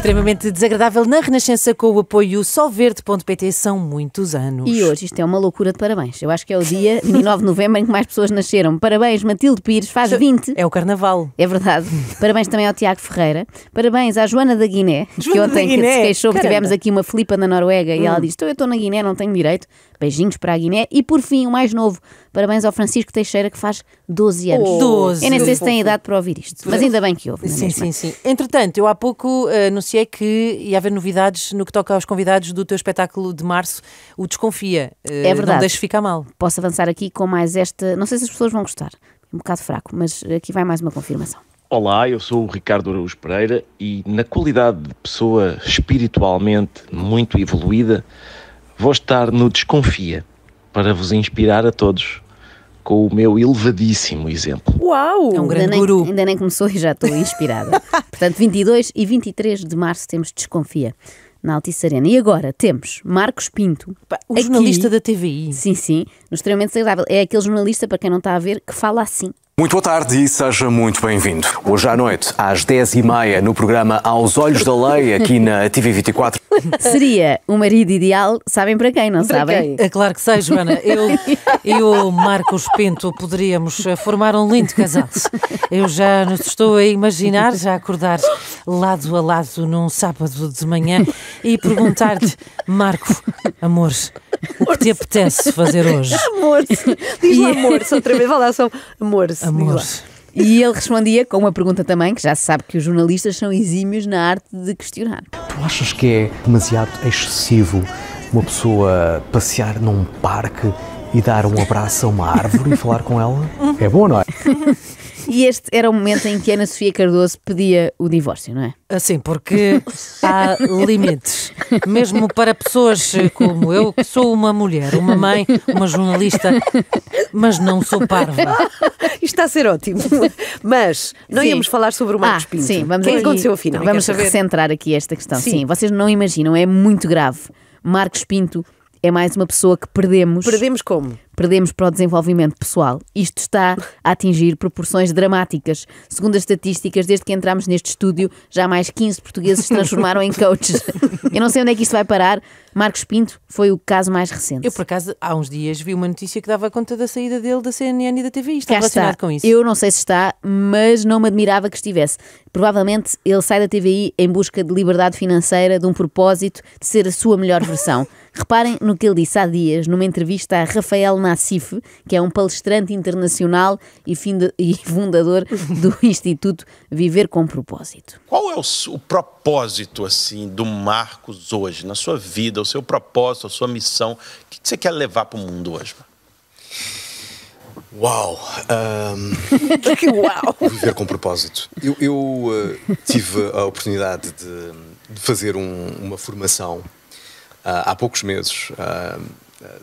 Extremamente desagradável na Renascença com o apoio solverde.pt são muitos anos. E hoje isto é uma loucura de parabéns. Eu acho que é o dia 29 de novembro em que mais pessoas nasceram. Parabéns, Matilde Pires, faz 20. É o carnaval. É verdade. Parabéns também ao Tiago Ferreira. Parabéns à Joana da Guiné, Joana que ontem Guiné. Que se queixou Caramba. que tivemos aqui uma flipa na Noruega e hum. ela disse: então Eu estou na Guiné, não tenho direito. Beijinhos para a Guiné. E por fim, o mais novo, parabéns ao Francisco Teixeira, que faz 12 anos. Oh, 12. Eu nem sei se tem idade para ouvir isto, mas ainda bem que ouve. Sim, mesma? sim, sim. Entretanto, eu há pouco eh, anunciei que ia haver novidades no que toca aos convidados do teu espetáculo de março, o Desconfia. Eh, é verdade. Não deixes ficar mal. Posso avançar aqui com mais esta. Não sei se as pessoas vão gostar, é um bocado fraco, mas aqui vai mais uma confirmação. Olá, eu sou o Ricardo Araújo Pereira e, na qualidade de pessoa espiritualmente muito evoluída, Vou estar no Desconfia para vos inspirar a todos com o meu elevadíssimo exemplo. Uau! É um grande ainda nem, guru. Ainda nem começou e já estou inspirada. Portanto, 22 e 23 de março temos Desconfia na Altice Arena. E agora temos Marcos Pinto. O aqui, jornalista da TVI. Sim, sim, no Extremamente Saudável. É aquele jornalista, para quem não está a ver, que fala assim. Muito boa tarde e seja muito bem-vindo. Hoje à noite, às 10h30, no programa Aos Olhos da Lei, aqui na TV24. Seria o um marido ideal, sabem para quem, não para sabem? Quem? É claro que sei, Joana. Eu, o Marcos Pinto, poderíamos eh, formar um lindo casal. Eu já nos estou a imaginar, já acordar lado a lado num sábado de manhã e perguntar-te, Marco, amor, o que te apetece fazer hoje? Amor-se. Diz lá amor-se outra vez. Vai lá só amor-se. Amor-se. E ele respondia com uma pergunta também, que já se sabe que os jornalistas são exímios na arte de questionar. Tu achas que é demasiado excessivo uma pessoa passear num parque e dar um abraço a uma árvore e falar com ela? É bom, não é? E este era o momento em que Ana Sofia Cardoso pedia o divórcio, não é? Assim, porque há limites. Mesmo para pessoas como eu, que sou uma mulher, uma mãe, uma jornalista, mas não sou parva. Isto está a ser ótimo. Mas não sim. íamos falar sobre o Marcos ah, Pinto. Sim, vamos o que é aí, aconteceu afinal? Vamos recentrar aqui esta questão. Sim. sim, vocês não imaginam, é muito grave. Marcos Pinto é mais uma pessoa que perdemos. Perdemos como? perdemos para o desenvolvimento pessoal. Isto está a atingir proporções dramáticas. Segundo as estatísticas, desde que entramos neste estúdio, já mais 15 portugueses se transformaram em coaches. Eu não sei onde é que isto vai parar. Marcos Pinto foi o caso mais recente. Eu, por acaso, há uns dias vi uma notícia que dava conta da saída dele da CNN e da TV. Está Cá relacionado está. com isso. Eu não sei se está, mas não me admirava que estivesse. Provavelmente ele sai da TVI em busca de liberdade financeira, de um propósito, de ser a sua melhor versão. Reparem no que ele disse há dias, numa entrevista a Rafael Nath Nassif, que é um palestrante internacional e, e fundador do Instituto Viver com Propósito. Qual é o, o propósito assim do Marcos hoje, na sua vida, o seu propósito, a sua missão? O que você quer levar para o mundo hoje? Uau! Um... que uau! Viver com propósito. Eu, eu uh, tive a oportunidade de, de fazer um, uma formação uh, há poucos meses. Uh,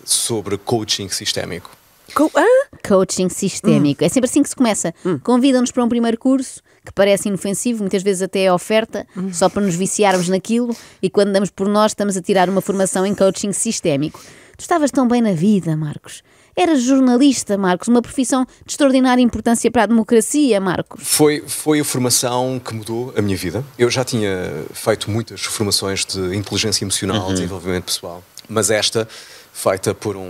sobre coaching sistémico. Co ah? Coaching sistémico. Hum. É sempre assim que se começa. Hum. Convidam-nos para um primeiro curso que parece inofensivo, muitas vezes até é oferta, hum. só para nos viciarmos naquilo, e quando damos por nós, estamos a tirar uma formação em coaching sistémico. Tu estavas tão bem na vida, Marcos. Eras jornalista, Marcos, uma profissão de extraordinária importância para a democracia, Marcos. Foi, foi a formação que mudou a minha vida. Eu já tinha feito muitas formações de inteligência emocional, uhum. desenvolvimento pessoal, mas esta feita por um,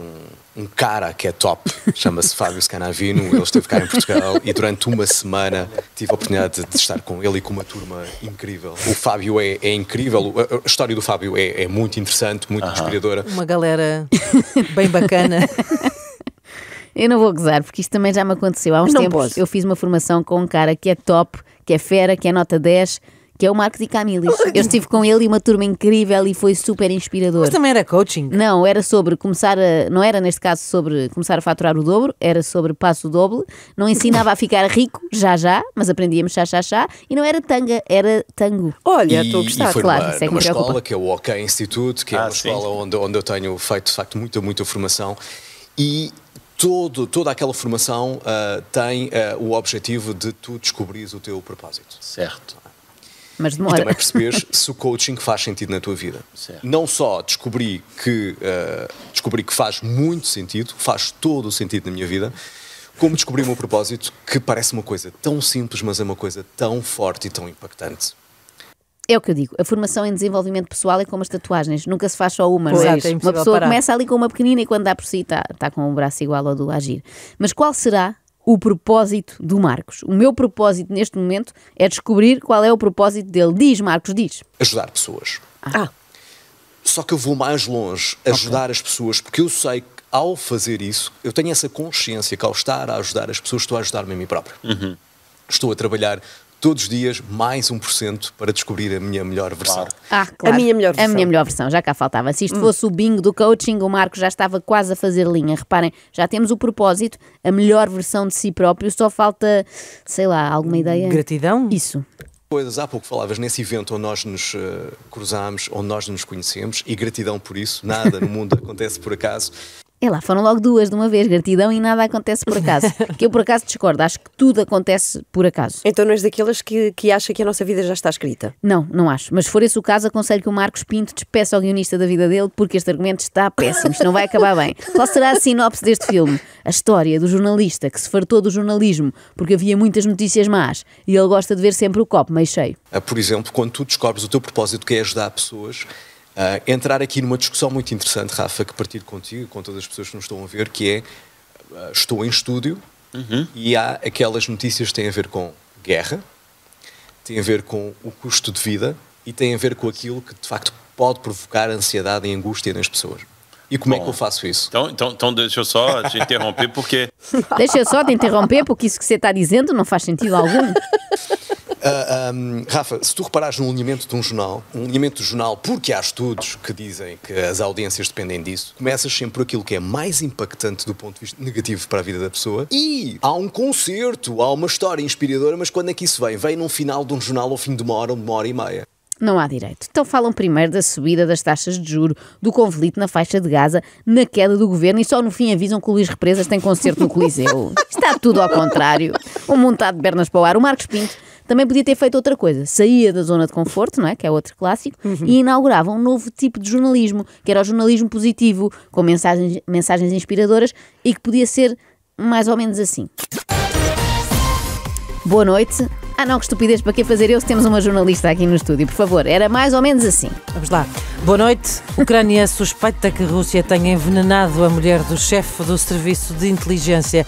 um cara que é top, chama-se Fábio Scanavino, ele esteve cá em Portugal e durante uma semana tive a oportunidade de estar com ele e com uma turma incrível. O Fábio é, é incrível, a, história do Fábio é, é muito interessante, muito uh -huh. inspiradora. Uma galera bem bacana. Eu não vou gozar, porque isto também já me aconteceu. Há uns não tempos posso. eu fiz uma formação com um cara que é top, que é fera, que é nota 10 que é o Marcos e Camilis. Eu estive com ele e uma turma incrível e foi super inspirador. Mas também era coaching? Não, era sobre começar a. Não era neste caso sobre começar a faturar o dobro, era sobre passo doble. Não ensinava a ficar rico, já já, mas aprendíamos chá chá chá. E não era tanga, era tango. Olha, estou a gostar. E foi claro, numa, é uma escola que é o OK Institute, que é ah, uma sim. escola onde, onde eu tenho feito de facto muita, muita formação. E todo, toda aquela formação uh, tem uh, o objetivo de tu descobrires o teu propósito. Certo. Mas demora. E também percebes se o coaching faz sentido na tua vida. Certo. Não só descobri que, uh, descobri que faz muito sentido, faz todo o sentido na minha vida, como descobri o meu propósito, que parece uma coisa tão simples, mas é uma coisa tão forte e tão impactante. É o que eu digo, a formação em desenvolvimento pessoal é como as tatuagens, nunca se faz só uma, não é? é uma pessoa parar. começa ali com uma pequenina e quando dá por si está, tá com o um braço igual ao do agir. Mas qual será o propósito do Marcos. O meu propósito neste momento é descobrir qual é o propósito dele. Diz, Marcos, diz. Ajudar pessoas. Ah. ah. Só que eu vou mais longe, ajudar okay. as pessoas, porque eu sei que ao fazer isso, eu tenho essa consciência que ao estar a ajudar as pessoas, estou a ajudar-me a mim próprio. Uhum. Estou a trabalhar todos os dias mais 1% para descobrir a minha melhor versão. Ah, claro. A minha melhor versão. A minha melhor versão, já cá faltava. Se isto hum. fosse o bingo do coaching, o Marco já estava quase a fazer linha. Reparem, já temos o propósito, a melhor versão de si próprio, só falta, sei lá, alguma ideia. Gratidão? Isso. Coisas, há pouco falavas nesse evento onde nós nos uh, eh, cruzámos, onde nós nos conhecemos, e gratidão por isso, nada no mundo acontece por acaso. É lá, foram logo duas de uma vez, gratidão e nada acontece por acaso. que eu por acaso discordo, acho que tudo acontece por acaso. Então não és daquelas que, que acha que a nossa vida já está escrita? Não, não acho. Mas se for esse o caso, aconselho que o Marcos Pinto despeça ao guionista da vida dele, porque este argumento está péssimo, isto não vai acabar bem. Qual será a sinopse deste filme? A história do jornalista que se fartou do jornalismo porque havia muitas notícias más e ele gosta de ver sempre o copo meio cheio. Ah, por exemplo, quando tu descobres o teu propósito que é ajudar pessoas Uh, entrar aqui numa discussão muito interessante, Rafa, que partilho contigo, com todas as pessoas que nos estão a ver, que é uh, estou em estúdio uhum. e há aquelas notícias que têm a ver com guerra, têm a ver com o custo de vida e têm a ver com aquilo que de facto pode provocar ansiedade e angústia nas pessoas. E como Bom, é que eu faço isso? Então, então, então deixa eu só te interromper porque. deixa eu só te interromper porque isso que você está dizendo não faz sentido algum. Uh, ah, um, Rafa, se tu reparares no alinhamento de um jornal, um alinhamento de jornal, porque há estudos que dizem que as audiências dependem disso, começas sempre por aquilo que é mais impactante do ponto de vista negativo para a vida da pessoa e há um concerto, há uma história inspiradora, mas quando é que isso vem? Vem num final de um jornal ao fim de uma hora ou de uma hora e meia. Não há direito. Então falam primeiro da subida das taxas de juro, do conflito na faixa de Gaza, na queda do governo e só no fim avisam que o Luís Represas tem concerto no Coliseu. Está tudo ao contrário. Um montado de pernas para o ar. O Marcos Pinto também podia ter feito outra coisa. Saía da zona de conforto, não é? que é outro clássico, uhum. e inaugurava um novo tipo de jornalismo, que era o jornalismo positivo, com mensagens, mensagens inspiradoras e que podia ser mais ou menos assim. Boa noite. Ah não, que estupidez, para que fazer eu se temos uma jornalista aqui no estúdio? Por favor, era mais ou menos assim. Vamos lá. Boa noite. Ucrânia suspeita que a Rússia tenha envenenado a mulher do chefe do Serviço de Inteligência.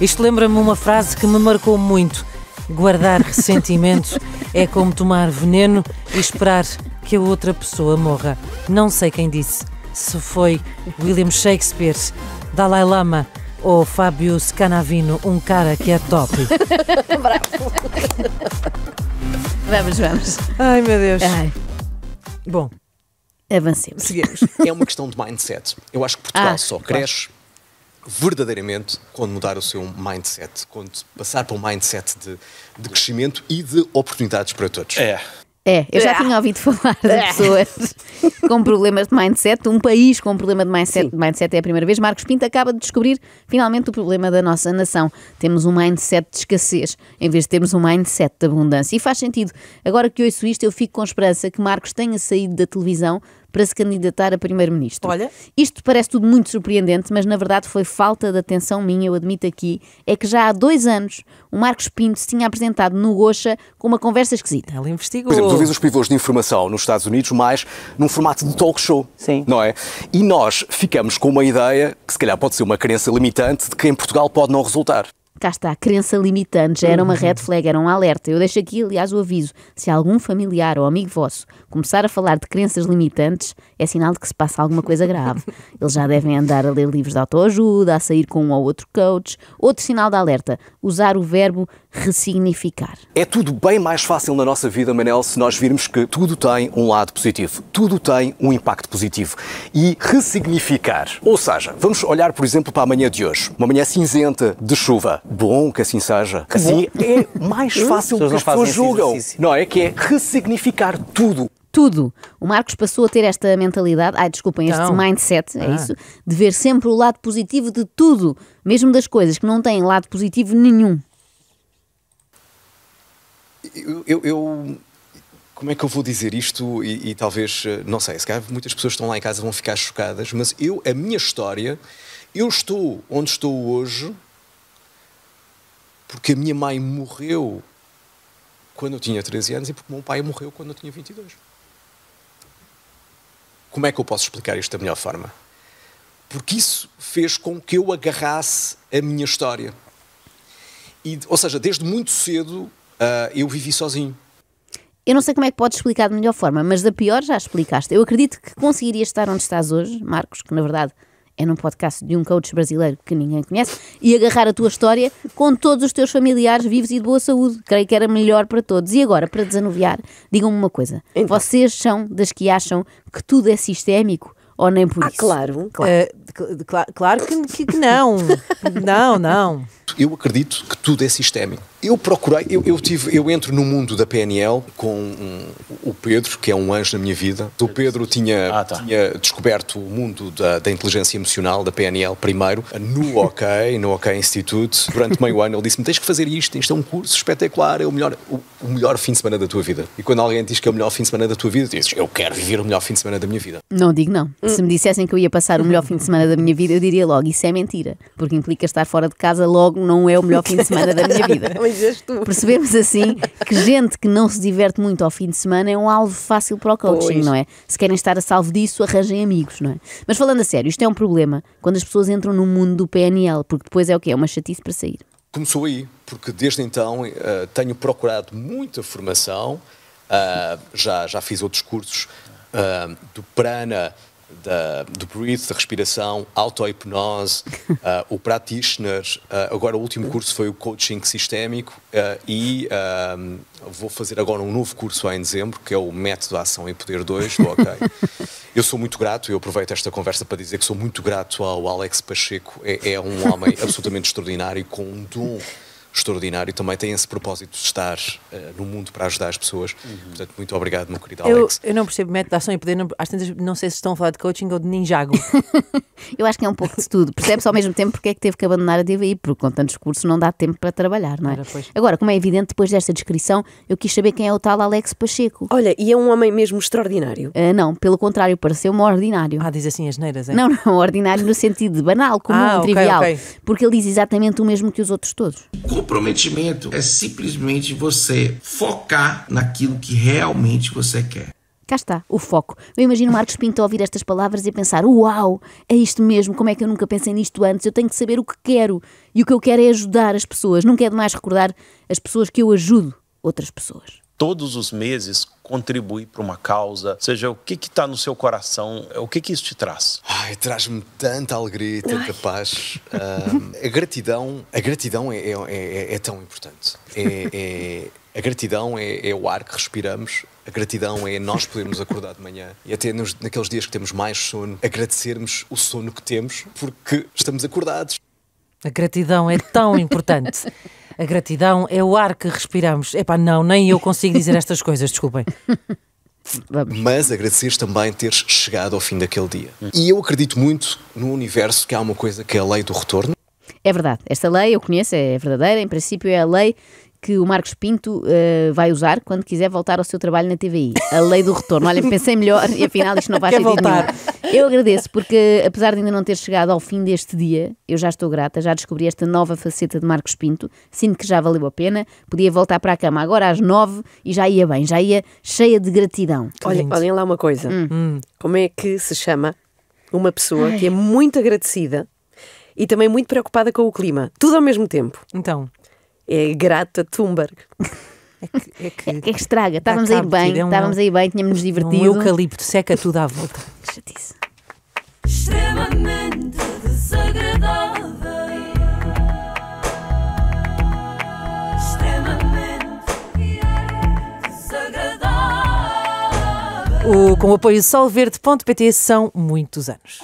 Isto lembra-me uma frase que me marcou muito. Guardar ressentimentos é como tomar veneno e esperar que a outra pessoa morra. Não sei quem disse, se foi William Shakespeare, Dalai Lama ou Fábio Scanavino, um cara que é top. Bravo. Vamos, vamos. Ai, meu Deus. Ai. Bom, avancemos. Seguimos. É uma questão de mindset. Eu acho que Portugal Ah, só claro. cresce verdadeiramente quando mudar o seu mindset, quando passar para um mindset de, de crescimento e de oportunidades para todos. É. É, eu já é. tinha ouvido falar de é. pessoas com problemas de mindset, um país com problema de mindset, Sim. mindset é a primeira vez. Marcos Pinto acaba de descobrir finalmente o problema da nossa nação. Temos um mindset de escassez em vez de termos um mindset de abundância. E faz sentido. Agora que ouço isto, eu fico com esperança que Marcos tenha saído da televisão para se candidatar a primeiro-ministro. Olha. Isto parece tudo muito surpreendente, mas na verdade foi falta de atenção minha, eu admito aqui, é que já há dois anos o Marcos Pinto se tinha apresentado no Gocha com uma conversa esquisita. Ela investigou. Por exemplo, tu vês os pivôs de informação nos Estados Unidos, mais num formato de talk show. Sim. Não é? E nós ficamos com uma ideia, que se calhar pode ser uma crença limitante, de que em Portugal pode não resultar cá está, crença limitante, já era uma uhum. red flag, era um alerta. Eu deixo aqui, aliás, o aviso: se algum familiar ou amigo vosso começar a falar de crenças limitantes, é sinal de que se passa alguma coisa grave. Eles já devem andar a ler livros de autoajuda, a sair com um ou outro coach. Outro sinal de alerta: usar o verbo ressignificar. É tudo bem mais fácil na nossa vida, Manel, se nós virmos que tudo tem um lado positivo, tudo tem um impacto positivo. E ressignificar. Ou seja, vamos olhar, por exemplo, para a manhã de hoje. Uma manhã cinzenta, de chuva. Bom que assim seja. Assim Bom. é mais fácil que as pessoas julgam. Não é? Que é ressignificar tudo tudo. O Marcos passou a ter esta mentalidade, ai desculpem, este então. mindset, é ah. é isso, de ver sempre o lado positivo de tudo, mesmo das coisas que não têm lado positivo nenhum eu, eu, como é que eu vou dizer isto e, e, talvez, eh, não sei, se calhar muitas pessoas que estão lá em casa vão ficar chocadas, mas eu, a minha história, eu estou onde estou hoje porque a minha mãe morreu quando eu tinha 13 anos e porque o meu pai morreu quando eu tinha 22. Como é que eu posso explicar isto da melhor forma? Porque isso fez com que eu agarrasse a minha história. E, ou seja, desde muito cedo uh, eu vivi sozinho. Eu não sei como é que podes explicar de melhor forma, mas da pior já explicaste. Eu acredito que conseguirias estar onde estás hoje, Marcos, que na verdade é num podcast de um coach brasileiro que ninguém conhece, e agarrar a tua história com todos os teus familiares vivos e de boa saúde. Creio que era melhor para todos. E agora, para desanuviar, digam-me uma coisa: então. vocês são das que acham que tudo é sistémico? Ou nem por ah, isso? Claro, claro, uh, claro que, que não. não, não. Eu acredito que tudo é sistémico. Eu procurei, eu, eu, tive, eu entro no mundo da PNL com um, o Pedro, que é um anjo na minha vida. O Pedro tinha, ah, tá. tinha descoberto o mundo da, da, inteligência emocional, da PNL, primeiro, no OK, no OK Institute. Durante meio ano ele disse-me: tens que fazer isto, tens de ter um curso espetacular, é o melhor, o, o, melhor fim de semana da tua vida. E quando alguém diz que é o melhor fim de semana da tua vida, dizes: eu quero viver o melhor fim de semana da minha vida. Não digo não. Se me dissessem que eu ia passar o melhor fim de semana da minha vida, eu diria logo: isso é mentira, porque implica estar fora de casa logo logo não é o melhor fim de semana da minha vida. Percebemos assim que gente que não se diverte muito ao fim de semana é um alvo fácil para o coaching, pois. não é? Se querem estar a salvo disso, arranjem amigos, não é? Mas falando a sério, isto é um problema quando as pessoas entram no mundo do PNL, porque depois é o quê? É uma chatice para sair. Começou aí, porque desde então uh, tenho procurado muita formação, uh, já, já fiz outros cursos uh, do Prana, da, do breathe, da respiração, auto-hipnose, uh, o practitioner. Uh, agora, o último curso foi o coaching sistémico uh, e vou fazer agora um novo curso em dezembro, que é o Método Ação e Poder 2 do Eu sou muito grato, eu aproveito esta conversa para dizer que sou muito grato ao Alex Pacheco, é, é um homem absolutamente extraordinário, com um dom extraordinário, também tem esse propósito de estar uh, no mundo para ajudar as pessoas. Uhum. Portanto, muito obrigado, meu querido Alex. Eu, não percebo método de ação e poder, não, às tantas não sei se estão a falar de coaching ou de ninjago. eu acho que é um pouco de tudo. Percebe-se ao mesmo tempo porque é que teve que abandonar a DVI, porque com tantos cursos não dá tempo para trabalhar, não é? Agora, como é evidente, depois desta descrição, eu quis saber quem é o tal Alex Pacheco. Olha, e é um homem mesmo extraordinário? Uh, não, pelo contrário, pareceu-me ordinário. Ah, diz assim as neiras, é? Não, não, ordinário no sentido de banal, comum, ah, okay, trivial. Okay. Porque ele diz exatamente o mesmo que os outros todos. Comprometimento é simplesmente você focar naquilo que realmente você quer. Cá está, o foco. Eu imagino Marcos Pinto ouvir estas palavras e pensar: Uau, é isto mesmo, como é que eu nunca pensei nisto antes? Eu tenho que saber o que quero. E o que eu quero é ajudar as pessoas. Não quero demais recordar as pessoas que eu ajudo outras pessoas todos os meses contribuir para uma causa? Seja, o que está no seu coração? É o que, que isso te traz? Ai, traz-me tanta alegria e tanta Ai. paz. Um, a gratidão, a gratidão é, é, é, é, é tão importante. É, a gratidão é o ar que respiramos, a gratidão é nós podermos acordar de manhã e até nos, naqueles dias que temos mais sono, agradecermos o sono que temos porque estamos acordados. A gratidão é tão importante. A gratidão é o ar que respiramos. Epá, não, nem eu consigo dizer estas coisas, desculpem. Mas agradecer também teres chegado ao fim daquele dia. E eu acredito muito no universo que há uma coisa que é a lei do retorno. É verdade, esta lei eu conheço, é verdadeira, em princípio é a lei que o Marcos Pinto uh, vai usar quando quiser voltar ao seu trabalho na TVI. A lei do retorno. Olha, pensei melhor e afinal isto não faz Quer sentido voltar. Eu agradeço porque, apesar de ainda não ter chegado ao fim deste dia, eu já estou grata, já descobri esta nova faceta de Marcos Pinto. Sinto que já valeu a pena. Podia voltar para a cama agora às nove e já ia bem, já ia cheia de gratidão. Olhem, olhem lá uma coisa. Hum. Hum. Como é que se chama uma pessoa Ai. que é muito agradecida e também muito preocupada com o clima? Tudo ao mesmo tempo. Então... É grata Thunberg. É que, é que, é, é que estraga. Estávamos aí bem, é um, estávamos aí bem, tínhamos nos é divertido. Um eucalipto seca tudo à volta. Chatice. Extremamente desagradável. Extremamente desagradável. O, com o apoio solverde.pt são muitos anos.